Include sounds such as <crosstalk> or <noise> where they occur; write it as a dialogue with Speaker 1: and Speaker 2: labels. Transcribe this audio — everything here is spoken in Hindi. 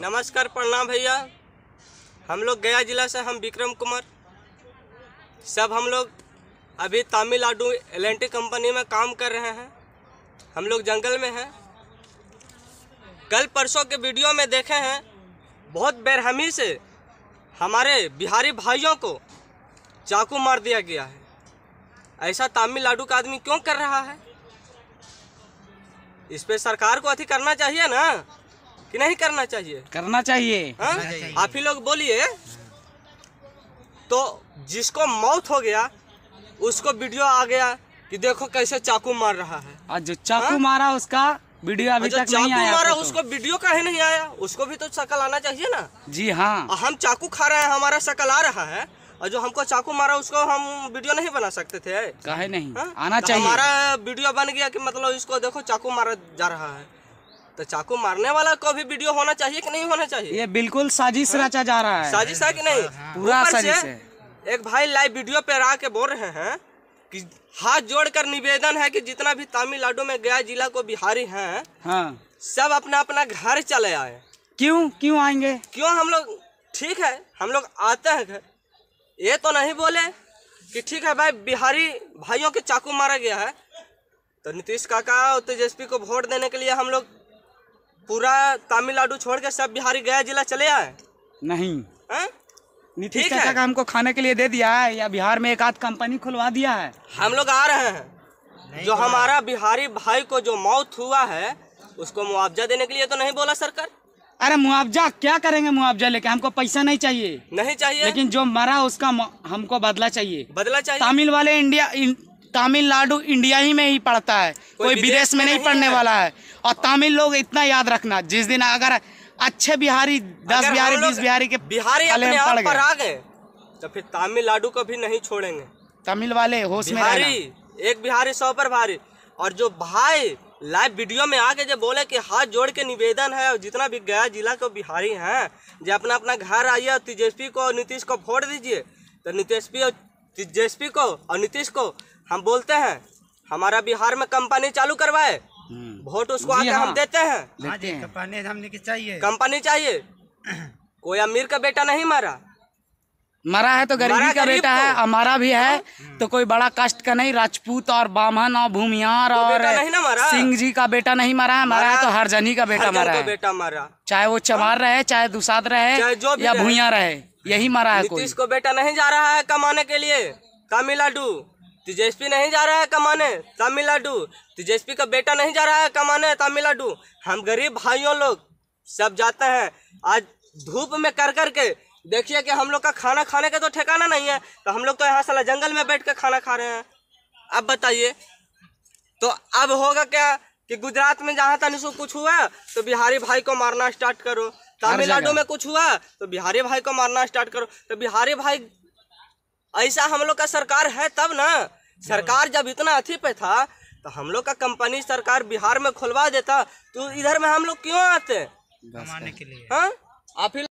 Speaker 1: नमस्कार प्रणाम भैया हम लोग गया जिला से हम विक्रम कुमार सब हम लोग अभी तमिलनाडु एल कंपनी में काम कर रहे हैं हम लोग जंगल में हैं कल परसों के वीडियो में देखे हैं बहुत बेरहमी से हमारे बिहारी भाइयों को चाकू मार दिया गया है ऐसा तमिलनाडु का आदमी क्यों कर रहा है इस पर सरकार को अथी करना चाहिए ना कि नहीं करना चाहिए हाँ?
Speaker 2: करना चाहिए
Speaker 1: आप ही लोग बोलिए तो जिसको मौत हो गया उसको वीडियो आ गया कि देखो कैसे चाकू मार रहा है
Speaker 2: आज जो चाकू हाँ? मारा उसका वीडियो अभी तक नहीं आया मारा तो। उसको
Speaker 1: वीडियो ही नहीं आया उसको भी तो शकल आना चाहिए ना जी हाँ हम चाकू खा रहे हैं हमारा शकल आ रहा है और जो हमको चाकू मारा उसको हम वीडियो नहीं बना सकते थे कहे नहीं हा? आना तो चाहिए हमारा वीडियो बन गया कि मतलब इसको देखो चाकू मारा जा रहा है तो चाकू मारने वाला को भी वीडियो होना चाहिए कि नहीं होना चाहिए ये
Speaker 2: बिल्कुल साजिश हाँ? रचा जा रहा है साजिश है
Speaker 1: कि नहीं हाँ, पूरा साजिश है एक भाई लाइव वीडियो पे आ के बोल रहे हैं कि हाथ जोड़कर निवेदन है कि जितना भी तमिलनाडु में गया जिला को बिहारी है हाँ। सब अपना अपना घर चले आए क्यूँ क्यूँ आएंगे क्यों हम लोग ठीक है हम लोग आते हैं घर ये तो नहीं बोले कि ठीक है भाई बिहारी भाइयों के चाकू मारा गया है तो नीतीश काका और तेजस्वी को वोट देने के लिए हम लोग पूरा तमिलनाडु छोड़ के सब बिहारी गया जिला चले आए
Speaker 2: नहीं है? नीतीश चाचा का हमको खाने के लिए दे दिया है या बिहार में एक आध कंपनी खुलवा दिया है
Speaker 1: हम लोग आ रहे हैं जो हमारा बिहारी भाई को जो मौत हुआ है उसको मुआवजा देने के लिए तो नहीं बोला सरकार अरे
Speaker 2: मुआवजा क्या करेंगे मुआवजा लेके हमको पैसा नहीं चाहिए नहीं चाहिए लेकिन जो मरा उसका हमको बदला चाहिए बदला चाहिए तमिल वाले इंडिया तमिलनाडु इंडिया ही में ही पढ़ता है कोई विदेश में नहीं पढ़ने वाला है और तमिल लोग इतना याद रखना जिस दिन अगर अच्छे बिहारी दस बिहारी बीस बिहारी के बिहारी अपने आप पर आ गए
Speaker 1: तो फिर तमिलनाडु को भी नहीं छोड़ेंगे तमिल वाले होश में एक बिहारी सौ पर भारी और जो भाई लाइव वीडियो में आके जब बोले कि हाथ जोड़ के निवेदन है और जितना भी गया जिला के बिहारी हैं जो अपना अपना घर आइए और तेजस्वी को नीतीश को वोट दीजिए तो नीतीश और तेजस्वी को और नीतीश को हम बोलते हैं हमारा बिहार में कंपनी चालू करवाए हम्म। वोट उसको आके हम हाँ। देते हैं हाँ कंपनी हमने की चाहिए कंपनी चाहिए <clears throat> कोई अमीर का बेटा नहीं मारा
Speaker 2: मरा है तो गरीबी का बेटा है हमारा भी है हम्म। तो कोई बड़ा कष्ट का नहीं राजपूत और ब्राह्मण और भूमियार और सिंह जी का बेटा नहीं मरा है मरा है तो हरजनी का बेटा मरा है
Speaker 1: बेटा मरा
Speaker 2: चाहे वो चमार रहे चाहे दुसाद रहे या भूया रहे यही मरा है कोई इसको
Speaker 1: बेटा नहीं जा रहा है कमाने के लिए तमिलनाडु तेजस्वी नहीं जा रहा है कमाने तमिलनाडु तेजस्वी का बेटा नहीं जा रहा है कमाने तमिलनाडु हम गरीब भाइयों लोग सब जाते हैं आज धूप में कर कर के देखिए कि हम लोग का खाना खाने का तो ठिकाना नहीं है तो हम लोग तो यहाँ साला जंगल में बैठ कर खाना खा रहे हैं अब बताइए तो अब होगा क्या कि गुजरात में जहाँ तनिशु कुछ हुआ तो बिहारी भाई को मारना स्टार्ट करो तमिलनाडु में कुछ हुआ तो बिहारी भाई को मारना स्टार्ट करो तो बिहारी भाई ऐसा हम लोग का सरकार है तब ना सरकार जब इतना अथी पे था तो हम लोग का कंपनी सरकार बिहार में खुलवा देता तो इधर में हम लोग क्यों आते कमाने के लिए हाँ आप